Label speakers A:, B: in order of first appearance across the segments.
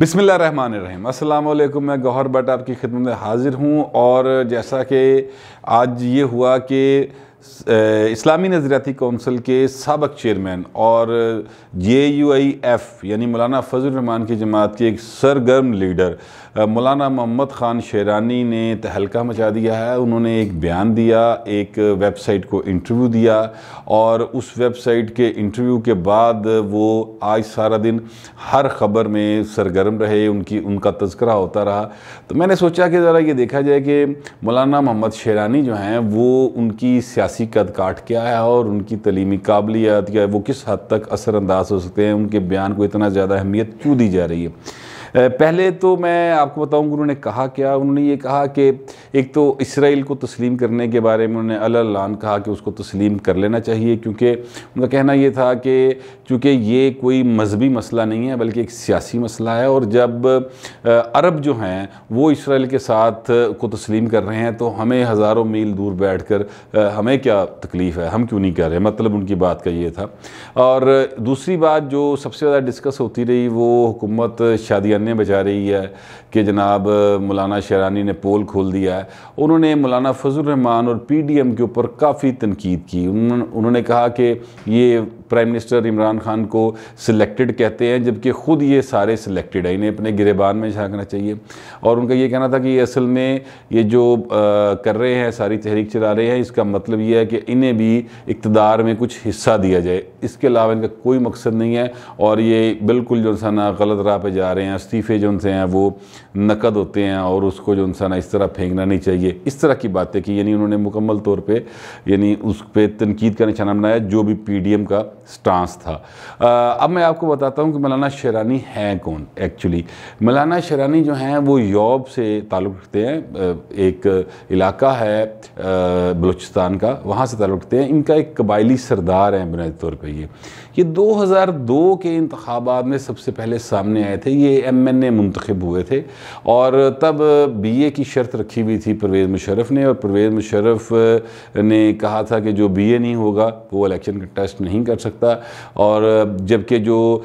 A: बिसमिल्ल run रहीम मैं गौहर भट्ट आपकी खिदमत में हाज़िर हूँ और जैसा कि आज ये हुआ कि इस्लामी नज़रियाती कौंसिल के सबक चेयरमैन और जे यू आई एफ़ यानी मौलाना फजल रहमान की जमात के एक सरगर्म लीडर मौलाना मोहम्मद ख़ान शेरानी ने तहलका मचा दिया है उन्होंने एक बयान दिया एक वेबसाइट को इंटरव्यू दिया और उस वेबसाइट के इंटरव्यू के बाद वो आज सारा दिन हर ख़बर में सरगर्म रहे उनकी उनका तस्करा होता रहा तो मैंने सोचा कि ज़रा ये देखा जाए कि मौलाना मोहम्मद शेरानी जो हैं वो उनकी सियासी कद काट क्या है और उनकी तलीमी काबिलियत या है वो किस हद तक असरअंदाज हो सकते हैं उनके बयान को इतना ज़्यादा अहमियत क्यों दी जा रही है पहले तो मैं आपको बताऊं उन्होंने कहा क्या उन्होंने ये कहा कि एक तो इसराइल को तस्लीम करने के बारे में उन्होंने अलान कहा कि उसको तस्लीम कर लेना चाहिए क्योंकि उनका कहना ये था कि चूँकि ये कोई मजहबी मसला नहीं है बल्कि एक सियासी मसला है और जब अरब जो हैं वो इसराइल के साथ को तस्लीम कर रहे हैं तो हमें हज़ारों मील दूर बैठ कर हमें क्या तकलीफ़ है हम क्यों नहीं कर रहे मतलब उनकी बात का ये था और दूसरी बात जो सबसे ज़्यादा डिस्कस होती रही वो हुकूमत शादिया कहने बचा रही है कि जनाब मौलाना शेरानी ने पोल खोल दिया है उन्होंने मौलाना फजल रहमान और पी डी एम के ऊपर काफ़ी तनकीद की उन्होंने कहा कि ये प्राइम मिनिस्टर इमरान खान को सिलेक्टेड कहते हैं जबकि ख़ुद ये सारे सिलेक्टेड हैं इन्हें अपने गिरेबान में झाँकना चाहिए और उनका ये कहना था कि असल में ये जो आ, कर रहे हैं सारी तहरीक चला रहे हैं इसका मतलब ये है कि इन्हें भी इकतदार में कुछ हिस्सा दिया जाए इसके अलावा इनका कोई मकसद नहीं है और ये बिल्कुल जो ना गलत राह पर जा रहे हैं इस्तीफ़े जो उनसे हैं वो नकद होते हैं और उसको जो ना इस तरह फेंकना नहीं चाहिए इस तरह की बातें की यानी उन्होंने मुकम्मल तौर पर यानी उस पर तनकीद का निशाना बनाया जो भी पी डी एम का स्टांस था आ, अब मैं आपको बताता हूँ कि मौलाना शेरानी हैं कौन एक्चुअली मौलाना शेरानी जो हैं वो यौब से ताल्लुक़ रखते हैं एक इलाका है बलूचिस्तान का वहाँ से ताल्लुक़ रखते हैं इनका एक कबायली सरदार हैं बुनियादी तौर पर ये ये 2002 के इंतबात में सबसे पहले सामने आए थे ये एम एन ए मंतखब हुए थे और तब बी ए की शर्त रखी हुई थी परवेज़ मुशरफ ने और परवेज़ मुशरफ ने कहा था कि जो बी ए नहीं होगा वो इलेक्शन का टेस्ट नहीं कर सकता सकता और जबकि जो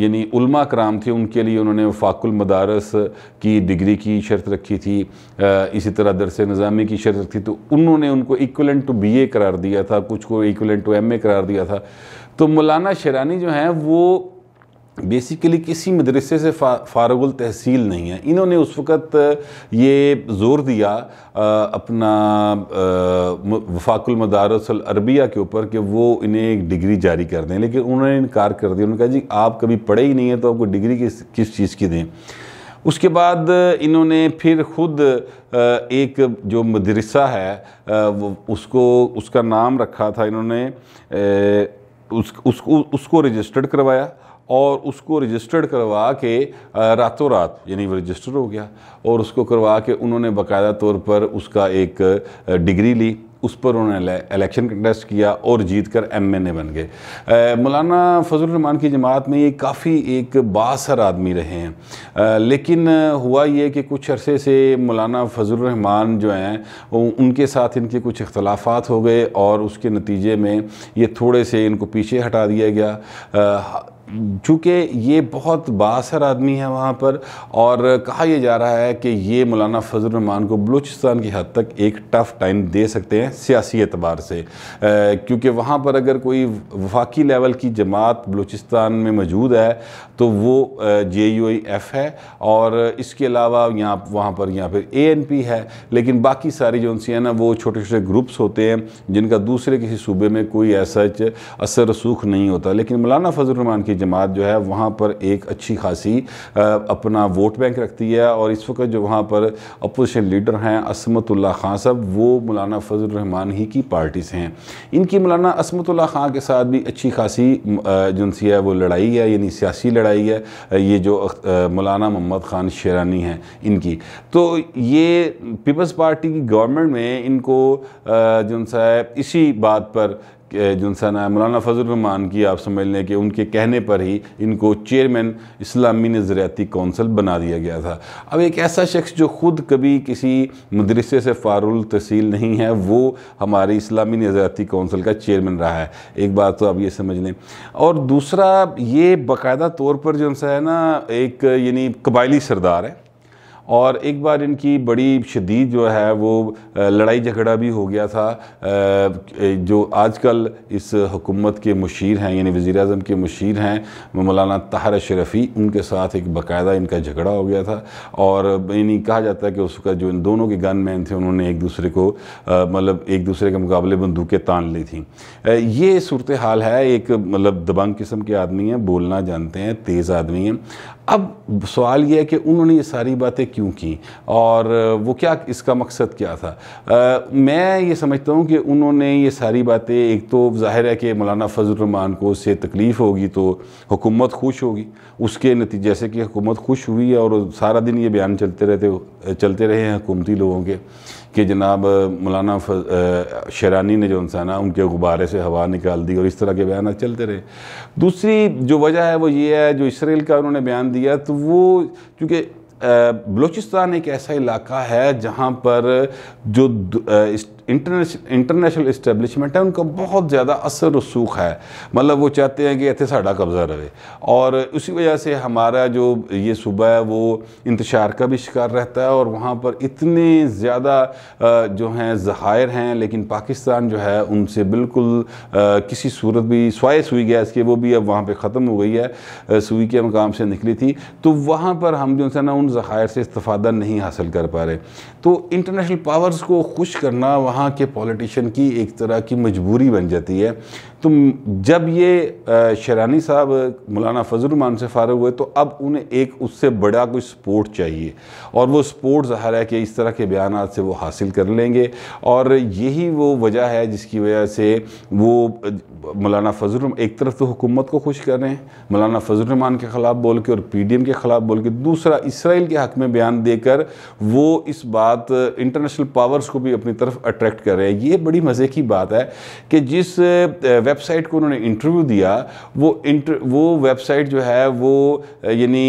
A: यानी उलमा कराम थे उनके लिए उन्होंने फ़ाकुल मदारस की डिग्री की शर्त रखी थी इसी तरह दरस निज़ामी की शर्त रखी तो उन्होंने उनको इक्वलेंट टू बी ए करार दिया था कुछ को इक्वलेंट टू एम ए करार दिया था तो मौलाना शरानी जो हैं वो बेसिकली किसी मदरसे से फा, फारगुल तहसील नहीं है इन्होंने उस वक़्त ये ज़ोर दिया आ, अपना वफाकुल मदारसल अरबिया के ऊपर कि वो इन्हें एक डिग्री जारी कर दें लेकिन उन्होंने इनकार कर दिया उन्होंने कहा जी आप कभी पढ़े ही नहीं हैं तो आपको डिग्री किस किस चीज़ की दें उसके बाद इन्होंने फिर ख़ुद एक जो मदरसा है उसको उसका नाम रखा था इन्होंने उस, उसको उसको रजिस्टर्ड करवाया और उसको रजिस्टर्ड करवा के रातों रात यानी वो रजिस्टर हो गया और उसको करवा के उन्होंने बाकायदा तौर पर उसका एक डिग्री ली उस पर उन्होंने इलेक्शन कंटेस्ट किया और जीत कर एम एन ए बन गए मौलाना फजल रहमान की जमात में ये काफ़ी एक बासर आदमी रहे हैं आ, लेकिन हुआ ये कि कुछ अरसे से मौलाना फजल रहमान जो हैं उनके साथ इनके कुछ इख्तलाफात हो गए और उसके नतीजे में ये थोड़े से इनको पीछे हटा दिया गया आ, चूँकि ये बहुत बासर आदमी है वहाँ पर और कहा यह जा रहा है कि ये मौलाना रमान को बलूचिस्तान की हद तक एक टफ़ टाइम दे सकते हैं सियासी एतबार से क्योंकि वहाँ पर अगर कोई वफाकी लेवल की जमात बलूचिस्तान में मौजूद है तो वो जे यू एफ है और इसके अलावा यहाँ वहाँ पर यहाँ पर ए एन पी है लेकिन बाकी सारी जो सी ना वो छोटे छोटे ग्रुप्स होते हैं जिनका दूसरे किसी सूबे में कोई ऐसा असर रसूख नहीं होता लेकिन मौलाना फजलरहमान की जमात जो है वहाँ पर एक अच्छी खासी अपना वोट बैंक रखती है और इस वक्त जो वहाँ पर अपोजिशन लीडर हैं असमतुल्ला खान साहब वो मौलाना फजल रहमान ही की पार्टी से हैं इनकी मौलाना असमतुल्ला खान के साथ भी अच्छी खासी जिनसी है वो लड़ाई है यानी सियासी लड़ाई है ये जो मौलाना मोहम्मद खान शेरानी हैं इनकी तो ये पीपल्स पार्टी की गवर्नमेंट में इनको जो सा है इसी बात पर जिनसा सा ना मौलाना फजलरहमान की आप समझ लें कि उनके कहने पर ही इनको चेयरमैन इस्लामी नज़रियाती कौंसल बना दिया गया था अब एक ऐसा शख्स जो ख़ुद कभी किसी मदरसे से फ़ारुल तहसील नहीं है वो हमारी इस्लामी नज़रियाती कौंसल का चेयरमैन रहा है एक बात तो आप ये समझ लें और दूसरा ये बाकायदा तौर पर जो सा है ना एक यानी कबायली सरदार है और एक बार इनकी बड़ी शदीद जो है वो लड़ाई झगड़ा भी हो गया था जो आजकल इस हुकूमत के मशीर हैं यानी वज़ी अजम के मशीर हैं मौलाना ताहर शरफ़ी उनके साथ एक बाकायदा इनका झगड़ा हो गया था और यानी कहा जाता है कि उसका जो इन दोनों के गन मैन थे उन्होंने एक दूसरे को मतलब एक दूसरे के मुकाबले बंदूकें तान ली थी ये सूरत हाल है एक मतलब दबंग किस्म के आदमी हैं बोलना जानते हैं तेज़ आदमी हैं अब सवाल यह है कि उन्होंने ये सारी बातें क्यों क्यों की और वो क्या इसका मकसद क्या था आ, मैं ये समझता हूँ कि उन्होंने ये सारी बातें एक तो जाहिर है कि मौलाना फजलरहमान को उससे तकलीफ़ होगी तो हुकूमत खुश होगी उसके नतीजे से कि हुकूमत खुश हुई और सारा दिन ये बयान चलते रहते चलते रहे हैं हुकूमती लोगों के कि जनाब मौलाना शरानी ने जो इंसान है उनके गुब्बारे से हवा निकाल दी और इस तरह के बयान चलते रहे दूसरी जो वजह है वो ये है जो इसराइल का उन्होंने बयान दिया तो वो चूँकि बलूचिस्तान एक ऐसा इलाका है जहाँ पर जो इंटरनेशनल इस्टेबलिशमेंट है उनका बहुत ज़्यादा असर रसूख है मतलब वो चाहते हैं कि इतने साढ़ा कब्ज़ा रहे और उसी वजह से हमारा जो ये सूबा है वो इंतशार का भी शिकार रहता है और वहाँ पर इतने ज़्यादा जो हैं जहायर हैं लेकिन पाकिस्तान जो है उनसे बिल्कुल किसी सूरत भी स्वाय सुई गैस की वो भी अब वहाँ पर ख़त्म हो गई है सुई के मकाम से निकली थी तो वहाँ पर हम जो है ना उन जहायर से इस्तादा नहीं हासिल कर पा रहे तो इंटरनेशनल पावर्स को खुश करना वहाँ यहाँ के पॉलिटिशियन की एक तरह की मजबूरी बन जाती है तुम जब ये शरानी साहब मौलाना फजलरमान से फारग हुए तो अब उन्हें एक उससे बड़ा कोई सपोर्ट चाहिए और वो सपोर्ट ज़ाहिर है कि इस तरह के बयान से वो हासिल कर लेंगे और यही वो वजह है जिसकी वजह से वो मौलाना फजल एक तरफ तो हुकूमत को खुश कर रहे हैं मौलाना फजलरमान के ख़िलाफ़ बोल के और पी डी एम के ख़िलाफ़ बोल के दूसरा इसराइल के हक़ में बयान देकर वो इस बात इंटरनेशनल पावर्स को भी अपनी तरफ अट्रैक्ट कर रहे हैं ये बड़ी मज़े की बात है कि जिस वेबसाइट को उन्होंने इंटरव्यू दिया वो इंटर वो वेबसाइट जो है वो यानी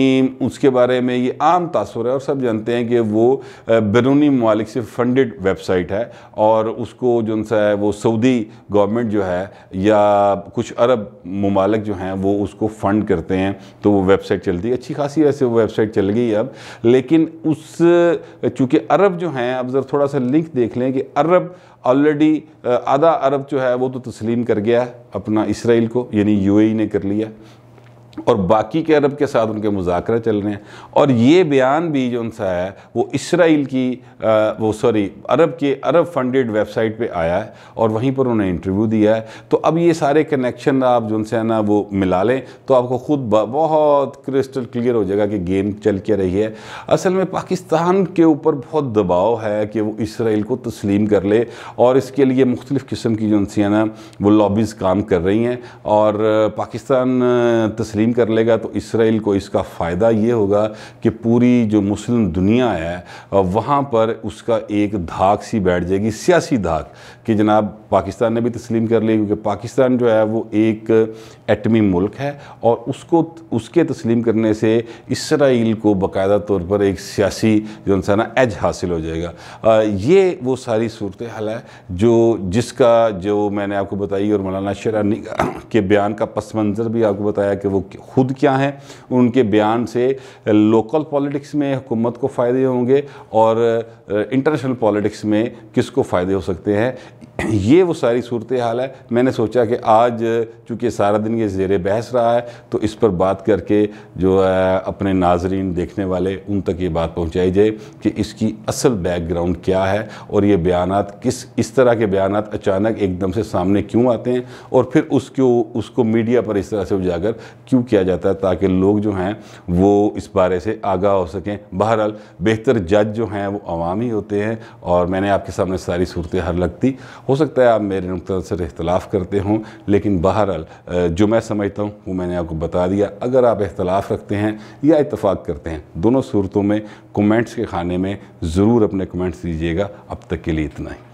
A: उसके बारे में ये आम तासर है और सब जानते हैं कि वो बैरूनी ममालिक से फंडेड वेबसाइट है और उसको जो सा है वो सऊदी गवर्नमेंट जो है या कुछ अरब ममालक जो हैं वो उसको फ़ंड करते हैं तो वो वेबसाइट चलती है अच्छी खासी ऐसे वो वेबसाइट चल गई अब लेकिन उस चूँकि अरब जो हैं अब ज़रा थोड़ा सा लिंक देख लें कि अरब ऑलरेडी आधा अरब जो है वो तो तस्लीम कर गया है अपना इसराइल को यानी यूएई e ने कर लिया और बाकी के अरब के साथ उनके मुजाकर चल रहे हैं और ये बयान भी जो सा है वो इसराइल की आ, वो सॉरी अरब के अरब फंडेड वेबसाइट पे आया है और वहीं पर उन्हें इंटरव्यू दिया है तो अब ये सारे कनेक्शन आप जो है ना वो मिला लें तो आपको खुद बहुत क्रिस्टल क्लियर हो जाएगा कि गेम चल के रही है असल में पाकिस्तान के ऊपर बहुत दबाव है कि वो इसराइल को तस्लीम कर ले और इसके लिए मुख्तलिफ़ किस्म की जो है ना वो लॉबीज़ काम कर रही हैं और पाकिस्तान तस्लीम तस्लीम कर लेगा तो इसराइल को इसका फ़ायदा ये होगा कि पूरी जो मुस्लिम दुनिया है वहाँ पर उसका एक धाक सी बैठ जाएगी सियासी धाक कि जनाब पाकिस्तान ने भी तस्लीम कर लिया क्योंकि पाकिस्तान जो है वो एक एटमी मुल्क है और उसको उसके तस्लीम करने से इसराइल को बाकायदा तौर पर एक सियासी जो सा ना एज हासिल हो जाएगा आ, ये वो सारी सूरत हाल है जो जिसका जो मैंने आपको बताई और मौलाना शरानी के बयान का पस मंज़र भी आपको बताया कि वो खुद क्या हैं उनके बयान से लोकल पॉलिटिक्स में हुकूमत को फ़ायदे होंगे और इंटरनेशनल पॉलिटिक्स में किसको फ़ायदे हो सकते हैं ये वो सारी सूरत हाल है मैंने सोचा कि आज चूँकि सारा दिन ये जेर बहस रहा है तो इस पर बात करके जो है अपने नाजरीन देखने वाले उन तक ये बात पहुँचाई जाए कि इसकी असल बैकग्राउंड क्या है और ये बयान किस इस तरह के बयान अचानक एकदम से सामने क्यों आते हैं और फिर उसको उसको मीडिया पर इस तरह से उजागर क्यों किया जाता है ताकि लोग जो हैं वो इस बारे से आगाह हो सकें बहरहाल बेहतर जज जो हैं वो अवामी ही होते हैं और मैंने आपके सामने सारी सूरत हर लगती हो सकता है आप मेरे नुकतः सर इख्तलाफ करते हों लेकिन बहरहाल जो मैं समझता हूँ वो मैंने आपको बता दिया अगर आप इख्तलाफ रखते हैं या इतफाक़ करते हैं दोनों सूरतों में कमेंट्स के खाने में ज़रूर अपने कमेंट्स दीजिएगा अब तक के लिए इतना ही